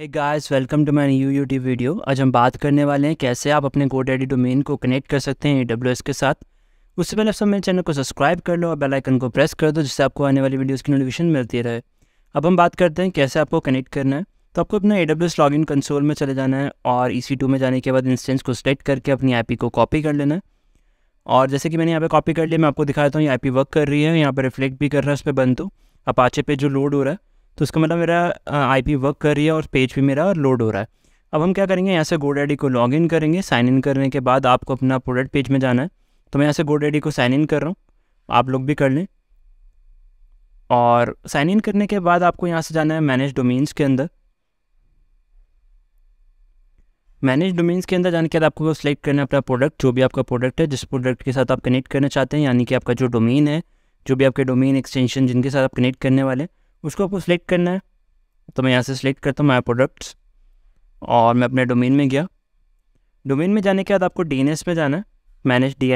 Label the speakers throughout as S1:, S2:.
S1: hey guys welcome to my new YouTube video आज हम बात करने वाले हैं कैसे आप अपने कोड एडी डोमेन को कनेक्ट कर सकते हैं ए के साथ उससे पहले सब मेरे चैनल को सब्सक्राइब कर लो और बेल आइकन को प्रेस कर दो जिससे आपको आने वाली वीडियोस की नोटिफिकेशन मिलती रहे अब हम बात करते हैं कैसे आपको कनेक्ट करना है तो आपको अपना ए लॉग इन कंसोल में चले जाना है और ई e में जाने के बाद इंस्टेंस को सिलेक्ट करके अपनी आई को कॉपी कर लेना है और जैसे कि मैंने यहाँ पर कॉपी कर लिया मैं आपको दिखाता हूँ ये आई वर्क कर रही है यहाँ पर रिफ्लेक्ट भी कर रहा है उस पर बंद तो अपाचे पे जो लोड हो रहा है तो इसका मतलब मेरा आईपी वर्क कर रही है और पेज भी मेरा लोड हो रहा है अब हम क्या करेंगे यहाँ से गोडेडी को लॉग इन करेंगे साइन इन करने के बाद आपको अपना प्रोडक्ट पेज में जाना है तो मैं यहाँ से गोडेडी को साइन इन कर रहा हूँ आप लोग भी कर लें और साइन इन करने के बाद आपको यहाँ से जाना है मैनेज डोमेन्स के अंदर मैनेज डोमेन्स के अंदर जाने के बाद आपको सेलेक्ट करना है अपना प्रोडक्ट जो भी आपका प्रोडक्ट है जिस प्रोडक्ट के साथ आप कनेक्ट करना चाहते हैं यानी कि आपका जो डोमेन है जो भी आपके डोमेन एक्सटेंशन जिनके साथ आप कनेक्ट करने वाले हैं उसको आपको सिलेक्ट करना है तो मैं यहाँ से सिलेक्ट करता हूँ माई प्रोडक्ट्स और मैं अपने डोमेन में गया डोमेन में जाने के बाद आपको डी में जाना है मैनेज डी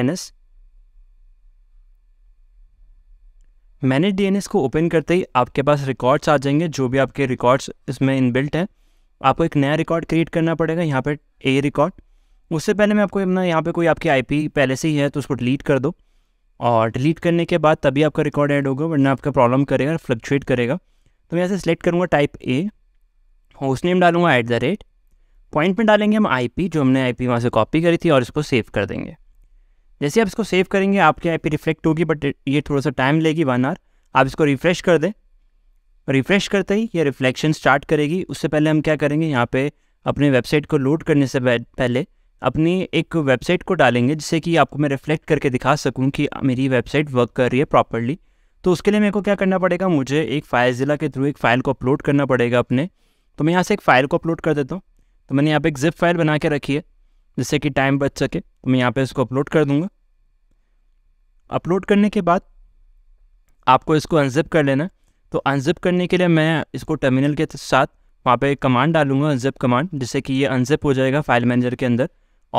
S1: मैनेज डी को ओपन करते ही आपके पास रिकॉर्ड्स आ जाएंगे जो भी आपके रिकॉर्ड्स इसमें इनबिल्ट हैं आपको एक नया रिकॉर्ड क्रिएट करना पड़ेगा यहाँ पर ए रिकॉर्ड उससे पहले मैं आपको अपना यहाँ पे कोई आपकी आईपी पहले से ही है तो उसको डिलीट कर दो और डिलीट करने के बाद तभी आपका रिकॉर्ड ऐड होगा वरना आपका प्रॉब्लम करेगा फ्लक्चुएट करेगा तो मैं यहाँ सेलेक्ट करूँगा टाइप ए होस्ट नेम डालूंगा एट द रेट पॉइंट में डालेंगे हम आईपी जो हमने आईपी वहाँ से कॉपी करी थी और इसको सेव कर देंगे जैसे आप इसको सेव करेंगे आपकी आई रिफ्लेक्ट होगी बट ये थोड़ा सा टाइम लेगी वन आवर आप इसको रिफ़्रेश कर दें रिफ़्रेश करते ही ये रिफ्लेक्शन स्टार्ट करेगी उससे पहले हम क्या करेंगे यहाँ पे अपने वेबसाइट को लोड करने से पहले अपनी एक वेबसाइट को डालेंगे जिससे कि आपको मैं रिफ्लेक्ट करके दिखा सकूँ कि मेरी वेबसाइट वर्क कर रही है प्रॉपरली तो उसके लिए मेरे को क्या करना पड़ेगा मुझे एक फाइल ज़िला के थ्रू एक फ़ाइल को अपलोड करना पड़ेगा अपने तो मैं यहाँ से एक फ़ाइल को अपलोड कर देता हूँ तो मैंने यहाँ पे एक जिप फाइल बना के रखी है जिससे कि टाइम बच सके तो मैं यहाँ पे इसको अपलोड कर दूँगा अपलोड करने के बाद आपको इसको अनजिप कर लेना तो अनजिप करने के लिए मैं इसको टर्मिनल के साथ वहाँ पर एक कमांड डालूंगा अनजिप कमांड जिससे कि ये अनजिप हो जाएगा फाइल मैनेजर के अंदर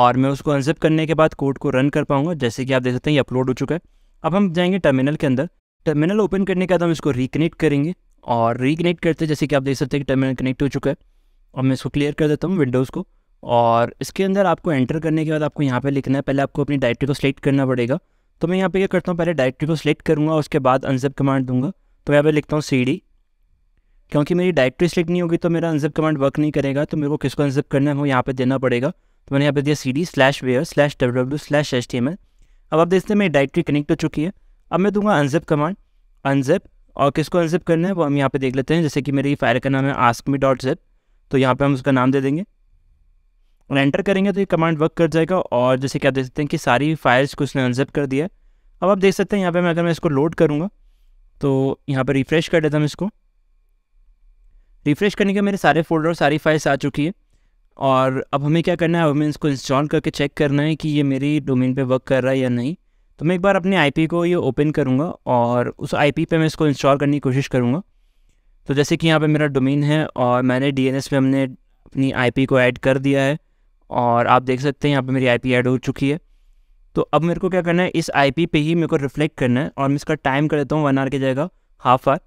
S1: और मैं उसको अनजिप करने के बाद कोड को रन कर पाऊँगा जैसे कि आप देख सकते हैं ये अपलोड हो चुका है अब हम जाएंगे टर्मिनल के अंदर टर्मिनल ओपन करने के बाद हम इसको रिकनेक्ट करेंगे और रिकनेक्ट करते हैं जैसे कि आप देख सकते हैं कि टर्मिनल कनेक्ट हो चुका है और मैं इसको क्लियर कर देता हूँ विंडोज़ को और इसके अंदर आपको एंटर करने के बाद आपको यहाँ पर लिखना है पहले आपको अपनी डायरेक्टरी को सिलेक्ट करना पड़ेगा तो मैं यहाँ पर क्या करता हूँ पहले डायरेक्टरी को सिलेक्ट करूँगा उसके बाद अनजिप कमांड दूंगा तो यहाँ पर लिखता हूँ सी क्योंकि मेरी डायरेक्टरी सिलेक्ट नहीं होगी तो मेरा अनजिप कमांड वर्क नहीं करेगा तो मेरे को किसको अनजिप करना है वो यहाँ पर देना पड़ेगा तो मैंने यहाँ पे दिया C D slash var slash W W slash H T M L अब आप देखते हैं मेरी डायरेक्टरी कनेक्ट हो चुकी है अब मैं दूंगा अनजिप कमांड अनजिप और किसको अनजिप करना है वो हम यहाँ पे देख लेते हैं जैसे कि मेरी फायर का नाम है आस्क मी डॉट जिप तो यहाँ पे हम उसका नाम दे देंगे और एंटर करेंगे तो ये कमांड वर्क कर जाएगा और जैसे कि आप देख सकते हैं कि सारी फाइल्स को उसने अनजिप कर दिया अब आप देख सकते हैं यहाँ पर मैं अगर मैं इसको लोड करूँगा तो यहाँ पर रिफ़्रेश कर देता हूँ इसको रिफ़्रेश करने के मेरे सारे फोल्डर और सारी फाइल्स आ चुकी है और अब हमें क्या करना है हमें इसको इंस्टॉल करके चेक करना है कि ये मेरी डोमेन पे वर्क कर रहा है या नहीं तो मैं एक बार अपने आईपी को ये ओपन करूँगा और उस आईपी पे मैं इसको इंस्टॉल करने की कोशिश करूँगा तो जैसे कि यहाँ पे मेरा डोमेन है और मैंने डीएनएस पे हमने अपनी आईपी को ऐड कर दिया है और आप देख सकते हैं यहाँ पर मेरी आई ऐड हो चुकी है तो अब मेरे को क्या करना है इस आई पी ही मेरे को रिफ्लेक्ट करना है और मैं इसका टाइम कर देता हूँ वन आर की जगह हाफ आवर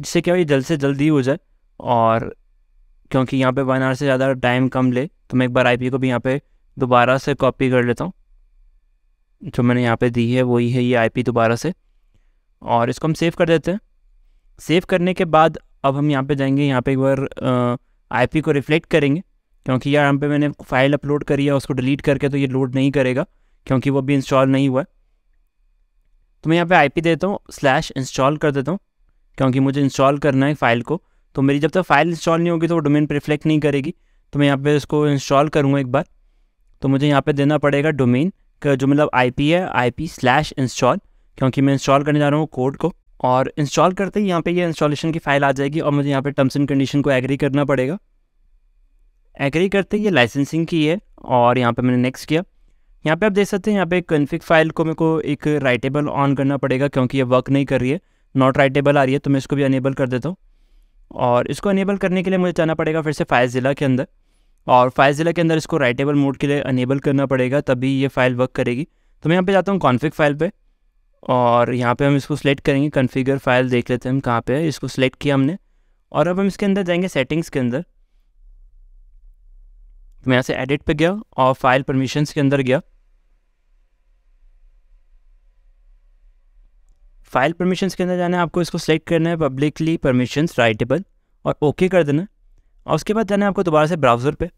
S1: जिससे क्या हो जल्द से जल्द ही हो जाए और क्योंकि यहाँ पे वन आवर से ज़्यादा टाइम कम ले तो मैं एक बार आई को भी यहाँ पे दोबारा से कॉपी कर लेता हूँ जो मैंने यहाँ पे दी है वही है ये आई दोबारा से और इसको हम सेव कर देते हैं सेव करने के बाद अब हम यहाँ पे जाएंगे यहाँ पे एक बार आई को रिफ्लेक्ट करेंगे क्योंकि यार यहाँ पे मैंने फाइल अपलोड करी है उसको डिलीट करके तो ये लोड नहीं करेगा क्योंकि वो अभी इंस्टॉल नहीं हुआ है तो मैं यहाँ पर आई देता हूँ स्लैश इंस्टॉल कर देता हूँ क्योंकि मुझे इंस्टॉल करना है फाइल को तो मेरी जब तक फ़ाइल इंस्टॉल नहीं होगी तो वो डोमेन पर रिफ्लेक्ट नहीं करेगी तो मैं यहाँ पे इसको इंस्टॉल करूँगा एक बार तो मुझे यहाँ पे देना पड़ेगा डोमेन का जो मतलब आईपी है आईपी स्लैश इंस्टॉल क्योंकि मैं इंस्टॉल करने जा रहा हूँ कोड को और इंस्टॉल करते ही यहाँ पे ये यह इंस्टॉलेशन की फ़ाइल आ जाएगी और मुझे यहाँ पे टर्म्स एंड कंडीशन को एग्री करना पड़ेगा एग्री करते ये लाइसेंसिंग की है और यहाँ पर मैंने नेक्स्ट किया यहाँ पर आप देख सकते हैं यहाँ पर कन्फिक फाइल को मेरे को एक राइटेबल ऑन करना पड़ेगा क्योंकि ये वर्क नहीं कर रही है नॉट राइटेबल आ रही है तो मैं इसको भी अनेबल कर देता हूँ और इसको अनेबल करने के लिए मुझे जाना पड़ेगा फिर से फाइल ज़िला के अंदर और फाइल ज़िला के अंदर इसको राइटेबल मोड के लिए अनेबल करना पड़ेगा तभी ये फ़ाइल वर्क करेगी तो मैं यहाँ पे जाता हूँ कॉन्फ़िग फाइल पे और यहाँ पे हम इसको सेलेक्ट करेंगे कॉन्फ़िगर फाइल देख लेते हैं हम कहाँ पे है इसको सेलेक्ट किया हमने और अब हम इसके अंदर जाएंगे सेटिंग्स के अंदर तो मैं यहाँ से एडिट पे गया और फाइल परमिशंस के अंदर गया फाइल परमिशन के अंदर जाना है आपको इसको सेलेक्ट करना है पब्लिकली परमिशन राइटेबल और ओके कर देना और उसके बाद जाना है आपको दोबारा से ब्राउज़र पे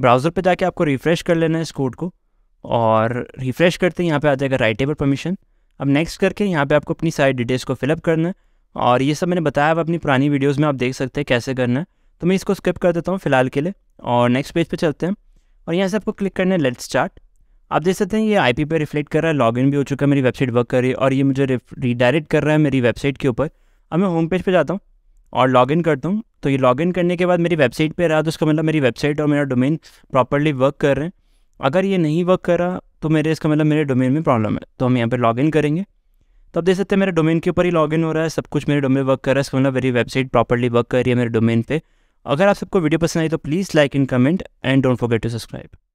S1: ब्राउज़र पे जाके आपको रिफ़्रेश कर लेना है इस कोड को और रिफ़्रेश करते हैं यहाँ पे आ जाएगा राइटेबल परमिशन अब नेक्स्ट करके यहाँ पे आपको अपनी सारी डिटेल्स को फिलअप करना है और ये सब मैंने बताया अब अपनी पुरानी वीडियोज़ में आप देख सकते हैं कैसे करना है तो मैं इसको स्किप कर देता हूँ फ़िलहाल के लिए और नेक्स्ट पेज पर पे चलते हैं और यहाँ से आपको क्लिक करना है लेट स्टार्ट आप देख सकते हैं ये आईपी पे रिफ्लेक्ट कर रहा है लॉगिन भी हो चुका है मेरी वेबसाइट वर्क कर रही है और ये मुझे रिडायरेक्ट कर रहा है मेरी वेबसाइट के ऊपर अब मैं होम पेज पर जाता हूँ और लॉगिन करता हूँ तो ये लॉगिन करने के बाद मेरी वेबसाइट पे रहा तो इसका मतलब मेरी वेबसाइट और मेरा डोमेन प्रॉपरली वर्क कर रहे हैं अगर ये नहीं वर्क कर रहा तो मेरे इसका मतलब मेरे डोमेन में प्रॉब्लम है तो हम यहाँ पर लॉगिन करेंगे तो आप देख सकते हैं मेरे डोमेन के ऊपर ही लॉगिन हो रहा है सब कुछ मेरे डोमेन वर्क कर रहा है इसका मतलब मेरी वेबसाइट प्रॉपरली वर्क कर रही है मेरे डोमेन पर अगर आप सबको वीडियो पसंद आई तो please like and comment and don't forget to subscribe